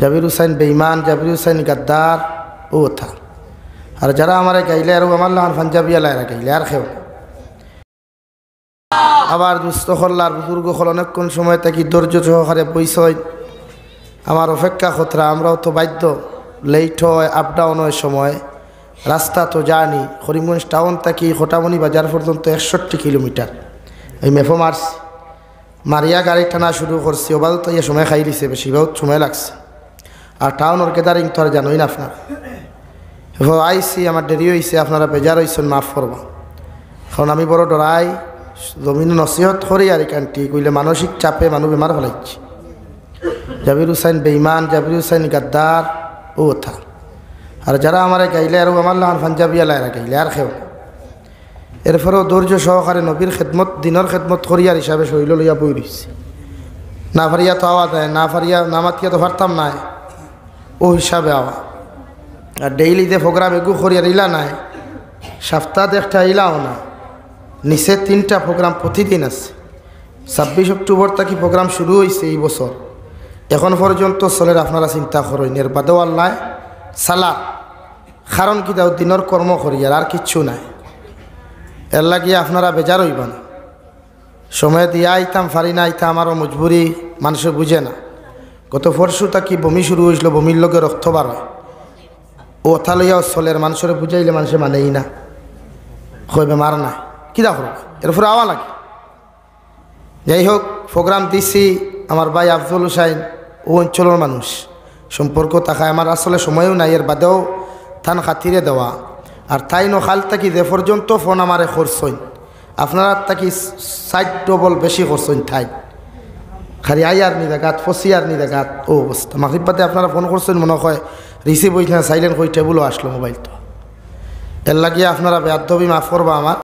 জাবির হুসাইন বেঈমান জাবির হুসাইন গাদ্দার ও থা আর যারা আমার গাইলে আর আমার লহান পাঞ্জাবি আলায় গাইলে আর খেও আবার দুস্থ হল্লার বুজুর্গ হল অনেকক্ষণ সময় থাকি ধৈর্য সহকারে বইসয় আমার অপেক্ষা খতরা আমরাও তো বাধ্য লেট হয় আপ ডাউন হয় সময় রাস্তা তো জানি হরিমগঞ্জ টাউন থাকি হোটামণি বাজার পর্যন্ত একষট্টি কিলোমিটার ওই মেফো মারছি মারিয়া গাড়ি টানা শুরু করছি ওবাদত ইয়ে সময় খাই দিছে বেশিরভাগ সময় লাগছে আর টাউনের কেদারিং তো আর জানোই না আপনারা হো আইসি আমার দেরি হয়েছে আপনারা বেজার হয়েছেন মাফ করবা কারণ আমি বড় ডরাই জমিন নসিহত করি আর এখানটি কইলে মানসিক চাপে মানুষ বেমার ফেলাইছি জাবির হুসাইন বেইমান জাবির হুসাইন গাদ্দার ও কথা আর যারা আমার গাইলে আর আমার লহান পাঞ্জাবি আলায়রা গাইলে আর খেও এরপরেও ধৈর্য সহকারে নবীর খেদমত দিনের খেদমত করিয়ার হিসাবে শরীর লইয়া বই রয়েছে না ফারিয়া তো আওয়াজ দেয় না ফারিয়া না মাতিয়া তো পারতাম নাই ও হিসাবে আওয়া আর ডেইলিতে ফোকরা বেগু করিয়া ইলা নাই সপ্তাহে একটা ইলাও না নিচে তিনটা প্রোগ্রাম প্রতিদিন আছে ছাব্বিশ অক্টোবর তাকি প্রোগ্রাম শুরু হয়েছে এই বছর এখন পর্যন্ত চলের আপনারা চিন্তা করেন এর বাদেও আল্লাহ সালা কারণ কি তাও দিনের কর্ম করি আর কিচ্ছু নাই এর লাগিয়ে আপনারা বেজার হইবেন সময় দিয়ে আইতাম ফারি না আইতাম আমারও মজবুরি মানুষে বুঝে না গত ফরশু কি বমি শুরু হয়েছিল বমির লগে রক্ত বার ও অথা লইয়া চলের মানুষের বুঝাইলে মানুষের মানেই না হয় বেমার না কী দেখো এরপরে আওয়া লাগে যাই হোক প্রোগ্রাম দিছি আমার ভাই আফজল হুসাইন ও অঞ্চলের মানুষ সম্পর্ক থাকায় আমার আসলে সময়ও নাই এর বাদেও থান খাতিরে দেওয়া আর তাই নখাল থাকি যে পর্যন্ত ফোন আমারে খরচইন আপনারা থাকি সাইট ডবল বেশি খরচইন ঠাই খালি আইয়ার নি দেখাত ফসিয়ার নি দেখাত ও অবস্থা মাগরিব পাতে আপনারা ফোন করছেন মনে হয় রিসিভ হয়েছে না সাইলেন্ট হয়ে টেবুলও আসলো মোবাইলটা এর লাগিয়ে আপনারা ব্যর্থবি মাফ করবা আমার